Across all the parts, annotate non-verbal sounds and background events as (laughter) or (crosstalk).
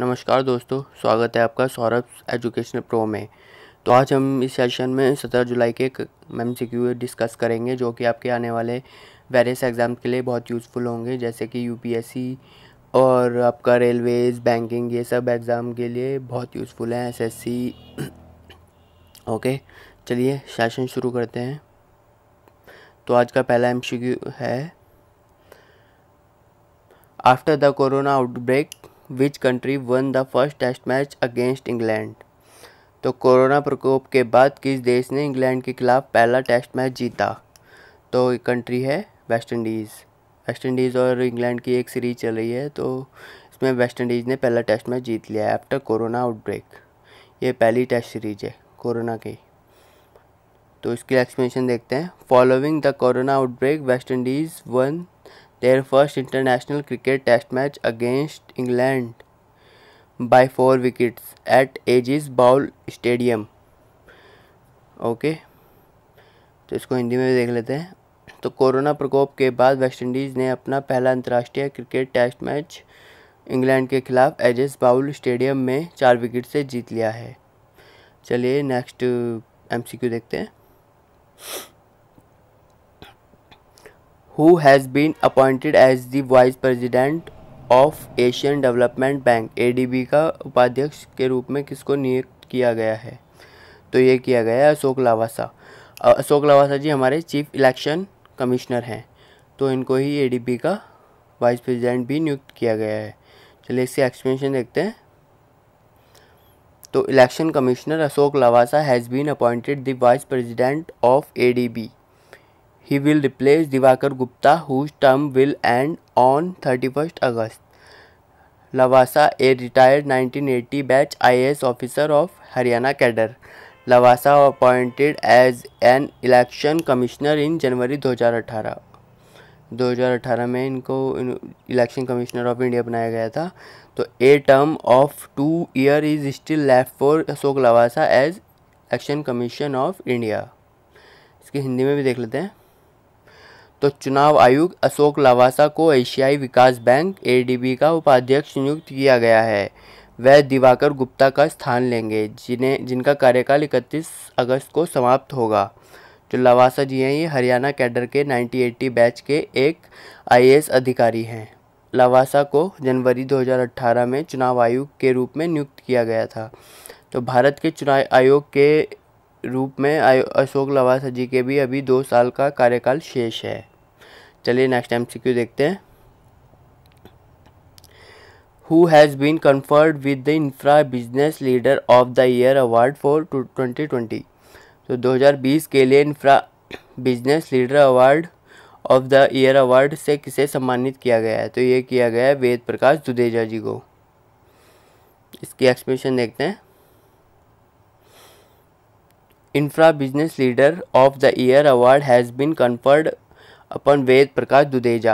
नमस्कार दोस्तों स्वागत है आपका सौरभ एजुकेशन प्रो में तो आज हम इस सेशन में 17 जुलाई के एम सी क्यू डिस्कस करेंगे जो कि आपके आने वाले वेरियस एग्ज़ाम के लिए बहुत यूज़फुल होंगे जैसे कि यूपीएससी और आपका रेलवेज़ बैंकिंग ये सब एग्ज़ाम के लिए बहुत यूज़फुल है एसएससी ओके चलिए सेशन शुरू करते हैं तो आज का पहला एम है after the corona outbreak which country won the first test match against England तो कोरोना प्रकोप के बाद किस देश ने इंग्लैंड के खिलाफ पहला टेस्ट मैच जीता तो कंट्री है वेस्ट इंडीज़ वेस्ट इंडीज़ और इंग्लैंड की एक सीरीज चल रही है तो इसमें वेस्ट इंडीज़ ने पहला टेस्ट मैच जीत लिया है आफ्टर कोरोना आउटब्रेक ये पहली टेस्ट सीरीज है कोरोना की तो इसकी एक्सप्लेनेशन देखते हैं following the corona outbreak West Indies won their first international cricket test match against England by four wickets at Aegis Bowl Stadium. Okay तो इसको हिंदी में भी देख लेते हैं तो कोरोना प्रकोप के बाद वेस्टइंडीज़ ने अपना पहला अंतर्राष्ट्रीय क्रिकेट टेस्ट मैच इंग्लैंड के खिलाफ एजेस बाउल स्टेडियम में चार विकेट से जीत लिया है चलिए नेक्स्ट एमसीक्यू uh, देखते हैं who has been appointed as the vice president of Asian Development Bank B का उपाध्यक्ष के रूप में किसको नियुक्त किया गया है तो ये किया गया है अशोक लावासा अशोक लावासा जी हमारे चीफ इलेक्शन कमिश्नर हैं तो इनको ही बी का वाइस प्रेसिडेंट भी नियुक्त किया गया है चलिए इसकी एक्सप्लेनेशन देखते हैं तो election commissioner Ashok Lavasa has been appointed the vice president of ADB he will replace Divakar Gupta whose term will end on thirty first August Lavasa a retired nineteen eighty batch I S officer of Haryana cadre Lavasa appointed as an election commissioner in January दो दो हजार हजार अठारह में इनको election commissioner of India बनाया गया था तो a term of two year is still left for Ashok Lavasa as election commission of India इसके हिंदी में भी देख लेते हैं तो चुनाव आयुक्त अशोक लवासा को एशियाई विकास बैंक ए का उपाध्यक्ष नियुक्त किया गया है वह दिवाकर गुप्ता का स्थान लेंगे जिन्हें जिनका कार्यकाल इकतीस अगस्त को समाप्त होगा जो तो लवासा जी हैं ये हरियाणा कैडर के 1980 बैच के एक आईएएस अधिकारी हैं लवासा को जनवरी 2018 में चुनाव आयोग के रूप में नियुक्त किया गया था तो भारत के चुनाव आयोग के रूप में अशोक लवासा जी के भी अभी दो साल का कार्यकाल शेष है चलिए नेक्स्ट एम देखते हैं who has been conferred with the infra business leader of the year award for twenty twenty तो 2020 के लिए infra business leader award of the year award से किसे सम्मानित किया गया है तो ये किया गया है वेद प्रकाश दुदेजा जी को इसकी एक्सप्रेशन देखते हैं infra business leader of the year award has been conferred upon Ved Prakash Dudeja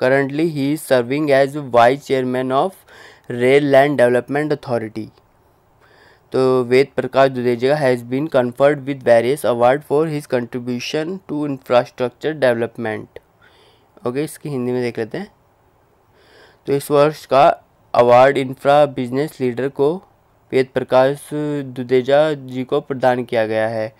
currently he is serving as vice chairman of Rail Land Development Authority तो Ved Prakash Dudeja has been conferred with various award for his contribution to infrastructure development okay इसकी हिंदी में देख लेते हैं तो इस वर्ष का अवार्ड इंफ्रा बिजनेस लीडर को वेद प्रकाश दुदेजा जी को प्रदान किया गया है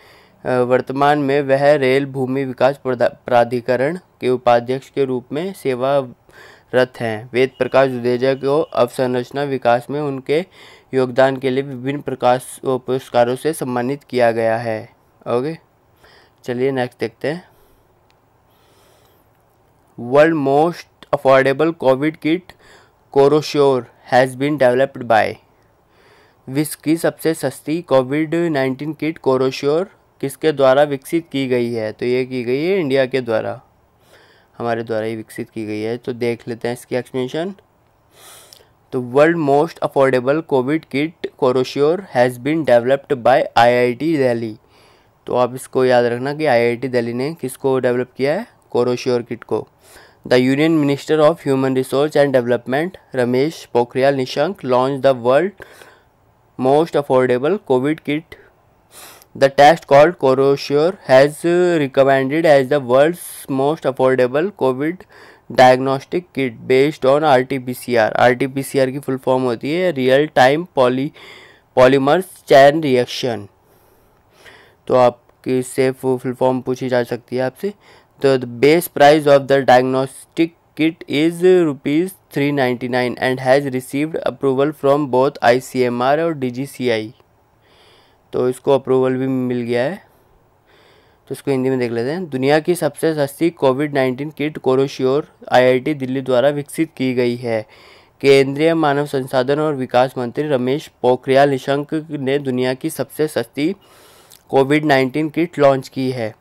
वर्तमान में वह रेल भूमि विकास प्राधिकरण के उपाध्यक्ष के रूप में सेवारत हैं वेद प्रकाश दुदेजा को अवसंरचना विकास में उनके योगदान के लिए विभिन्न प्रकाश पुरस्कारों से सम्मानित किया गया है ओके चलिए नेक्स्ट देखते हैं world most affordable COVID kit Corosure has been developed by विश्व की सबसे सस्ती कोविड नाइन्टीन किट कोरोश्योर किसके द्वारा विकसित की गई है तो ये की गई है इंडिया के द्वारा हमारे द्वारा ही विकसित की गई है तो देख लेते हैं इसकी एक्सप्लेनेशन तो world most affordable COVID kit Corosure has been developed by IIT Delhi तो आप इसको याद रखना कि आईआईटी दिल्ली ने किसको डेवलप किया है कोरोश्योर किट को the union minister of human resource and development Ramesh Pokhriyal Nishank launch the world most affordable COVID kit The test called Corosure has uh, recommended as the world's most affordable COVID diagnostic kit based on R T P C R R T P C R की full form होती है real time poly polymers chain reaction तो आपकी इससे full form पूछी जा सकती है आपसे तो the base price of the diagnostic kit is rupees three ninety nine and has received approval from both I C M R और डी जी सी आई तो इसको अप्रूवल भी मिल गया है तो इसको हिंदी में देख लेते हैं दुनिया की सबसे सस्ती COVID nineteen kit Corosure IIT Delhi द्वारा विकसित की गई है केंद्रीय मानव संसाधन और विकास मंत्री रमेश पोखरियाल निशंक ने दुनिया की सबसे सस्ती कोविड नाइन्टीन किट लॉन्च की है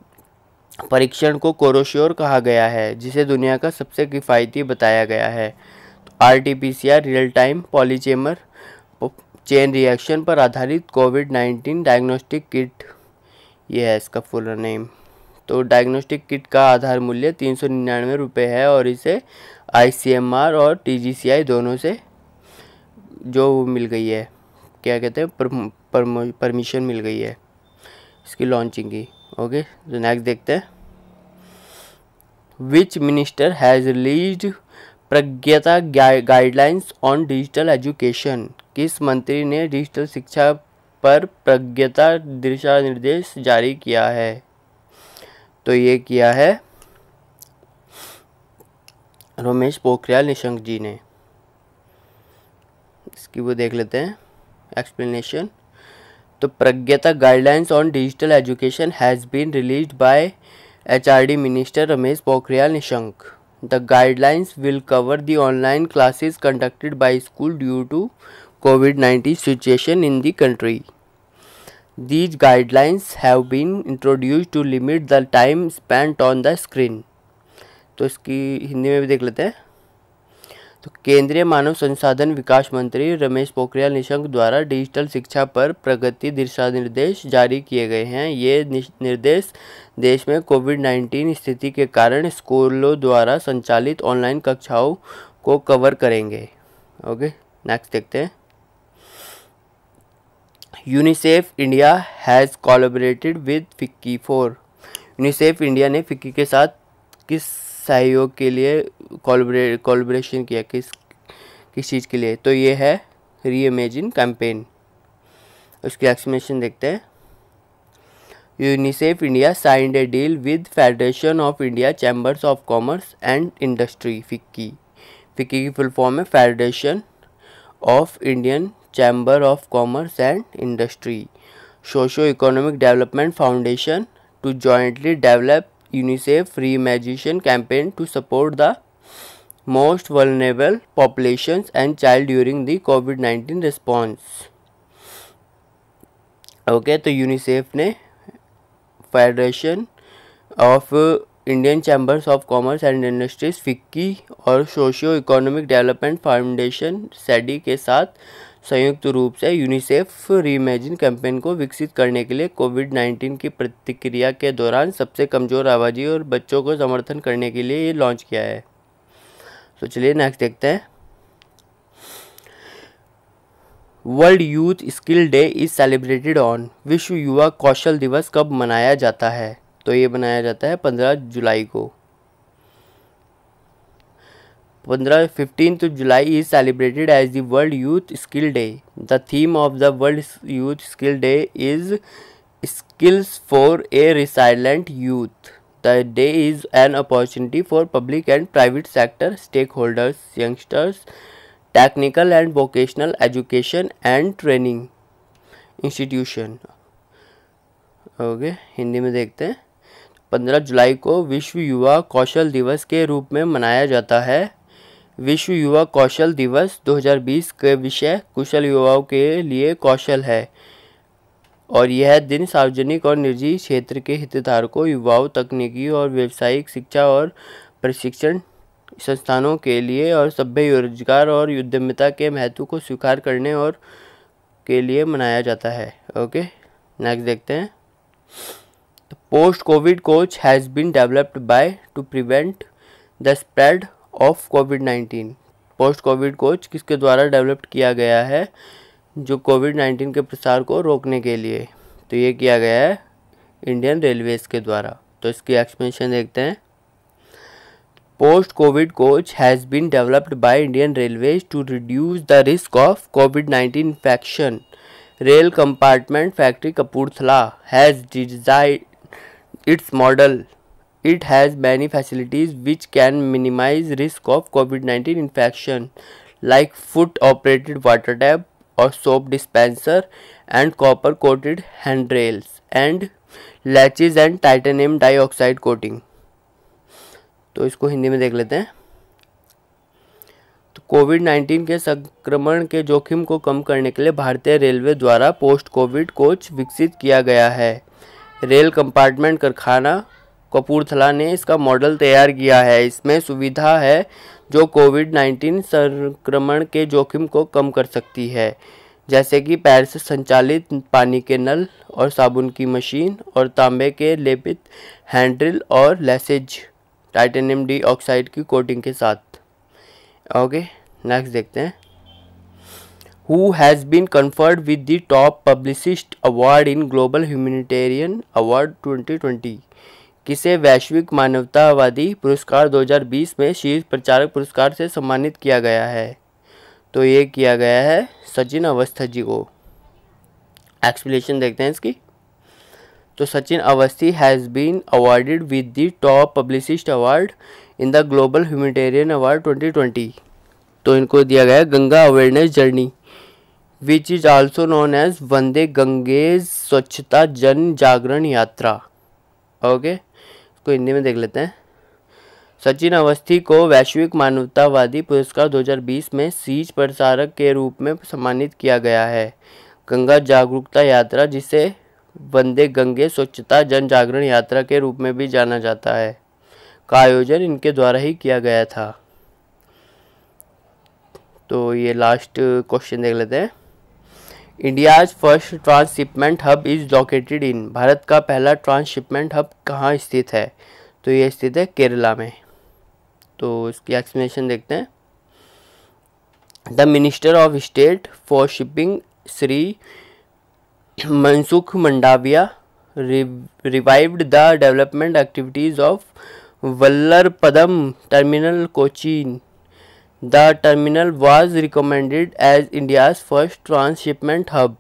परीक्षण को कोरोश्योर कहा गया है जिसे दुनिया का सबसे किफ़ायती बताया गया है R T P C R real time polymerase chain reaction पर आधारित कोविड नाइन्टीन डायग्नोस्टिक किट ये है इसका फुल नेम तो डायग्नोस्टिक किट का आधार मूल्य तीन सौ निन्यानवे रुपये है और इसे आई और टी दोनों से जो मिल गई है क्या कहते हैं परमिशन पर, पर मिल गई है इसकी लॉन्चिंग की ओके तो नेक्स्ट देखते हैं which minister has release Pragyata guidelines on digital education किस मंत्री ने डिजिटल शिक्षा पर प्रज्ञता दिशा निर्देश जारी किया है तो ये किया है रमेश पोखरियाल निशंक जी ने इसकी वो देख लेते हैं एक्सप्लेनेशन तो Pragyata guidelines on digital education has been release by HRD minister Ramesh Pokhriyal Nishank The guidelines will cover the online classes conducted by school due to COVID-19 situation in the country. These guidelines have been introduced to limit the time spent on the screen. तो इसकी हिंदी में भी देख लेते हैं तो केंद्रीय मानव संसाधन विकास मंत्री रमेश पोखरियाल निशंक द्वारा डिजिटल शिक्षा पर प्रगति दिशा निर्देश जारी किए गए हैं ये निर्देश देश में कोविड 19 स्थिति के कारण स्कूलों द्वारा संचालित ऑनलाइन कक्षाओं को कवर करेंगे ओके नेक्स्ट देखते हैं UNICEF India has collaborated with FICCI for UNICEF India ने फिक्की के साथ किस सहयोग के लिए कॉलब्रेशन किया किस किस चीज़ के लिए तो ये है रीइमेजिन कैंपेन उसकी एक्सप्लेनेशन देखते हैं UNICEF India signed a deal with Federation of India Chambers of Commerce and Industry FICCI FICCI की फुल फॉर्म है Federation of Indian Chamber of Commerce and Industry socio economic development foundation to jointly develop UNICEF free immunisation campaign to support the most vulnerable population and child during the COVID nineteen response okay तो UNICEF ने Federation of Indian Chambers of Commerce and Industries FICCI और socio economic development foundation सैडी के साथ संयुक्त रूप से UNICEF रीमेजिन campaign को विकसित करने के लिए कोविड 19 की प्रतिक्रिया के दौरान सबसे कमज़ोर आबादी और बच्चों को समर्थन करने के लिए ये लॉन्च किया है तो चलिए नेक्स्ट देखते हैं world youth skill day is celebrated on विश्व युवा कौशल दिवस कब मनाया जाता है तो ये मनाया जाता है पंद्रह जुलाई को पंद्रह fifteenth July is celebrated as the world youth skill day the theme of the world youth skill day is skills for a resilient youth the day is an opportunity for public and private sector stakeholders youngsters technical and vocational education and training institution okay Hindi में देखते हैं पंद्रह जुलाई को विश्व युवा कौशल दिवस के रूप में मनाया जाता है विश्व युवा कौशल दिवस 2020 के विषय कुशल युवाओं के लिए कौशल है और यह दिन सार्वजनिक और निजी क्षेत्र के हितधारकों युवाओं तकनीकी और व्यावसायिक शिक्षा और प्रशिक्षण संस्थानों के लिए और सभ्य रोजगार और उद्यमिता के महत्व को स्वीकार करने और के लिए मनाया जाता है ओके नेक्स्ट देखते हैं post COVID coach has been developed by to prevent the spread of COVID nineteen post COVID coach किसके द्वारा डेवलप किया गया है जो कोविड नाइन्टीन के प्रसार को रोकने के लिए तो ये किया गया है इंडियन रेलवेज़ के द्वारा तो इसकी एक्सप्लेनेशन देखते हैं post COVID coach has been developed by Indian Railways to reduce the risk of COVID nineteen infection rail compartment factory Kapurthala has designed its model it has many facilities which can minimise risk of COVID nineteen infection like foot operated water tap और soap dispenser and copper coated handrails and latches and titanium dioxide coating तो इसको हिंदी में देख लेते हैं तो Covid nineteen के संक्रमण के जोखिम को कम करने के लिए भारतीय रेलवे द्वारा पोस्ट कोविड कोच विकसित किया गया है रेल कंपार्टमेंट कारखाना कपूरथला ने इसका मॉडल तैयार किया है इसमें सुविधा है जो कोविड 19 संक्रमण के जोखिम को कम कर सकती है जैसे कि पैर से संचालित पानी के नल और साबुन की मशीन और तांबे के लेपित हैंड्रिल और लेसेज टाइटेनियम डी ऑक्साइड की कोटिंग के साथ ओके नेक्स्ट देखते हैं who has been conferred with the top publicist award in global humanitarian award 2020 किसे वैश्विक मानवतावादी पुरस्कार 2020 में शीर्ष प्रचारक पुरस्कार से सम्मानित किया गया है तो ये किया गया है सचिन अवस्था जी को एक्सप्लेनेशन देखते हैं इसकी तो Sachin Awasthi has been awarded with the top publicist award in the global humanitarian award 2020 तो इनको दिया गया Ganga awareness journey which is also known as Vande Ganges स्वच्छता जन जागरण यात्रा ओके okay? इसको हिंदी में देख लेते हैं सचिन अवस्थी को वैश्विक मानवतावादी पुरस्कार 2020 में सीज प्रसारक के रूप में सम्मानित किया गया है गंगा जागरूकता यात्रा जिसे वंदे गंगे स्वच्छता जन जागरण यात्रा के रूप में भी जाना जाता है का आयोजन इनके द्वारा ही किया गया था तो ये लास्ट क्वेश्चन देख लेते हैं India's first transshipment hub is located in भारत का पहला ट्रांसशिपमेंट हब कहाँ स्थित है तो ये स्थित है केरला में तो इसकी एक्सप्लेनेशन देखते हैं the minister of state for shipping Shri Mansukh Mandaviya revived the development activities of Vallarpadam terminal Cochin the terminal was recommended as India's first transshipment hub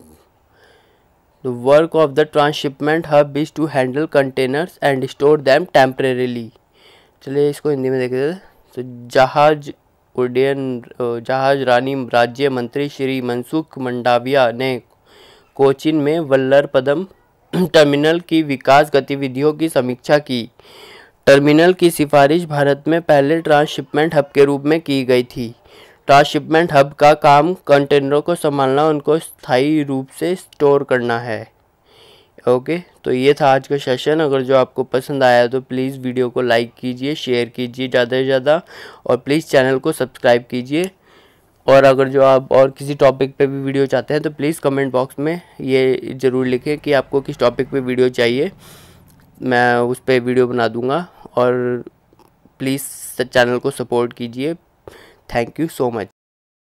the work of the transshipment hub is to handle containers and store them temporarily चलिए इसको हिंदी में देखते तो जहाज उडयन जहाज रानी राज्य मंत्री श्री मनसुख मंडाविया ने कोचिन में वल्लर पदम (clears throat) टर्मिनल की विकास गतिविधियों की समीक्षा की टर्मिनल की सिफारिश भारत में पहले ट्रांसशिपमेंट हब के रूप में की गई थी ट्रांसशिपमेंट हब का काम कंटेनरों को संभालना उनको स्थायी रूप से स्टोर करना है ओके तो ये था आज का सेशन अगर जो आपको पसंद आया तो प्लीज़ वीडियो को लाइक कीजिए शेयर कीजिए ज़्यादा से ज़्यादा और प्लीज़ चैनल को सब्सक्राइब कीजिए और अगर जो आप और किसी टॉपिक पे भी वीडियो चाहते हैं तो प्लीज़ कमेंट बॉक्स में ये ज़रूर लिखें कि आपको किस टॉपिक पे वीडियो चाहिए मैं उस पर वीडियो बना दूँगा और प्लीज़ चैनल को सपोर्ट कीजिए थैंक यू सो मच